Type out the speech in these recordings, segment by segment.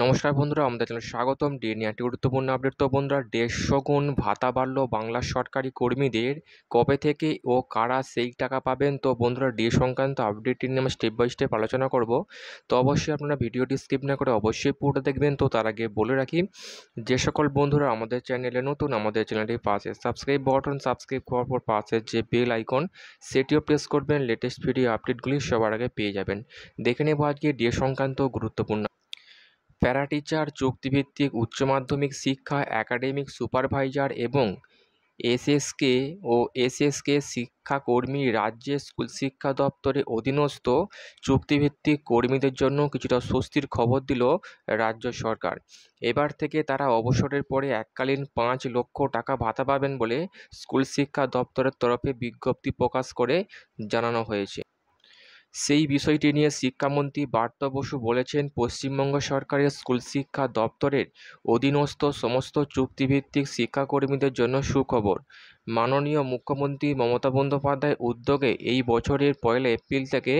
নমস্কার বন্ধুরা আমাদের চ্যানেল স্বাগতম ডে নিয়ে একটি গুরুত্বপূর্ণ আপডেট তো বন্ধুরা দেড়শো গুণ ভাতা বাড়ল বাংলা সরকারি কর্মীদের কবে থেকে ও কারা সেই টাকা পাবেন তো বন্ধুরা ডে সংক্রান্ত আপডেটটি নিয়ে আমরা স্টেপ বাই স্টেপ আলোচনা করব তো অবশ্যই আপনারা ভিডিওটি স্কিপ না করে অবশ্যই পুরোটা দেখবেন তো তার আগে বলে রাখি যে সকল বন্ধুরা আমাদের চ্যানেলে নতুন আমাদের চ্যানেলটি পাশে সাবস্ক্রাইব বটন সাবস্ক্রাইব করার পর পাশে যে বেল আইকন সেটিও প্রেস করবেন লেটেস্ট ভিডিও আপডেটগুলি সবার আগে পেয়ে যাবেন দেখে নেব আজকে ডে সংক্রান্ত গুরুত্বপূর্ণ প্যারাটিচার চুক্তিভিত্তিক উচ্চ মাধ্যমিক শিক্ষা অ্যাকাডেমিক সুপারভাইজার এবং এসএসকে ও এসএসকে শিক্ষাকর্মী রাজ্যের স্কুল শিক্ষা দপ্তরের অধীনস্থ চুক্তিভিত্তিক কর্মীদের জন্য কিছুটা স্বস্তির খবর দিল রাজ্য সরকার এবার থেকে তারা অবসরের পরে এককালীন পাঁচ লক্ষ টাকা ভাতা পাবেন বলে স্কুল শিক্ষা দপ্তরের তরফে বিজ্ঞপ্তি প্রকাশ করে জানানো হয়েছে সেই বিষয়টি নিয়ে শিক্ষামন্ত্রী বার্তা বসু বলেছেন পশ্চিমবঙ্গ সরকারের স্কুল শিক্ষা দপ্তরের অধীনস্থ সমস্ত চুক্তিভিত্তিক শিক্ষাকর্মীদের জন্য সুখবর মাননীয় মুখ্যমন্ত্রী মমতা বন্দ্যোপাধ্যায় উদ্যোগে এই বছরের পয়লা এপ্রিল থেকে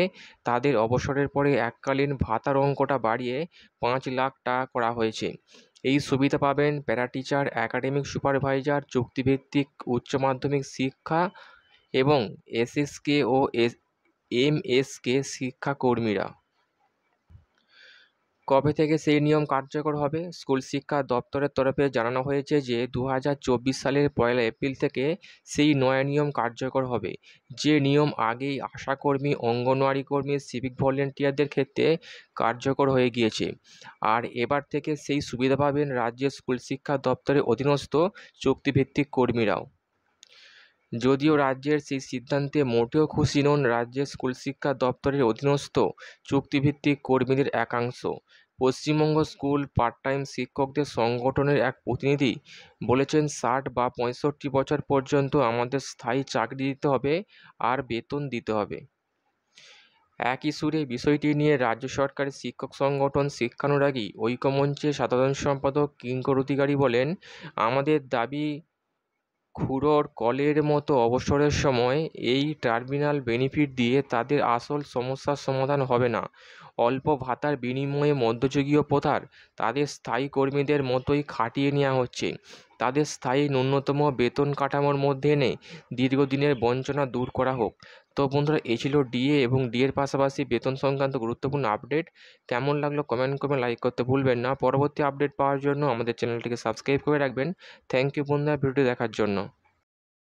তাদের অবসরের পরে এককালীন ভাতার অঙ্কটা বাড়িয়ে পাঁচ লাখ টাকা করা হয়েছে এই সুবিধা পাবেন প্যারাটিচার একাডেমিক সুপারভাইজার চুক্তিভিত্তিক উচ্চ মাধ্যমিক শিক্ষা এবং এসএসকে ও এস এমএসকে শিক্ষাকর্মীরা কবে থেকে সেই নিয়ম কার্যকর হবে স্কুল শিক্ষা দপ্তরের তরফে জানানো হয়েছে যে দু সালের পয়লা এপ্রিল থেকে সেই নয়া নিয়ম কার্যকর হবে যে নিয়ম আগেই আশাকর্মী অঙ্গনওয়াড়ি কর্মী সিভিক ভলেন্টিয়ারদের ক্ষেত্রে কার্যকর হয়ে গিয়েছে আর এবার থেকে সেই সুবিধা পাবেন রাজ্যের স্কুল শিক্ষা দপ্তরের অধীনস্থ চুক্তিভিত্তিক কর্মীরাও যদিও রাজ্যের সেই সিদ্ধান্তে মোটেও খুশি নন রাজ্যের স্কুল শিক্ষা দপ্তরের অধীনস্থ চুক্তিভিত্তিক কর্মীদের একাংশ পশ্চিমবঙ্গ স্কুল পার্ট টাইম শিক্ষকদের সংগঠনের এক প্রতিনিধি বলেছেন ষাট বা পঁয়ষট্টি বছর পর্যন্ত আমাদের স্থায়ী চাকরি দিতে হবে আর বেতন দিতে হবে একই সুরে বিষয়টি নিয়ে রাজ্য সরকারের শিক্ষক সংগঠন শিক্ষানুরাগী ঐক্যমঞ্চের সাধারণ সম্পাদক কিঙ্কর অধিকারী বলেন আমাদের দাবি খুড়োর কলের মতো অবসরের সময় এই টার্মিনাল বেনিফিট দিয়ে তাদের আসল সমস্যার সমাধান হবে না অল্প ভাতার বিনিময়ে মধ্যযুগীয় প্রথার তাদের স্থায়ী কর্মীদের মতোই খাটিয়ে নেওয়া হচ্ছে তাদের স্থায়ী ন্যূনতম বেতন কাঠামোর মধ্যে এনে দীর্ঘদিনের বঞ্চনা দূর করা হোক তো বন্ধুরা এই ছিল ডিএ এবং ডিএর পাশাপাশি বেতন সংক্রান্ত গুরুত্বপূর্ণ আপডেট কেমন লাগলো কমেন্ট করবেন লাইক করতে ভুলবেন না পরবর্তী আপডেট পাওয়ার জন্য আমাদের চ্যানেলটিকে সাবস্ক্রাইব করে রাখবেন থ্যাংক ইউ বন্ধুরা ভিডিওটি দেখার জন্য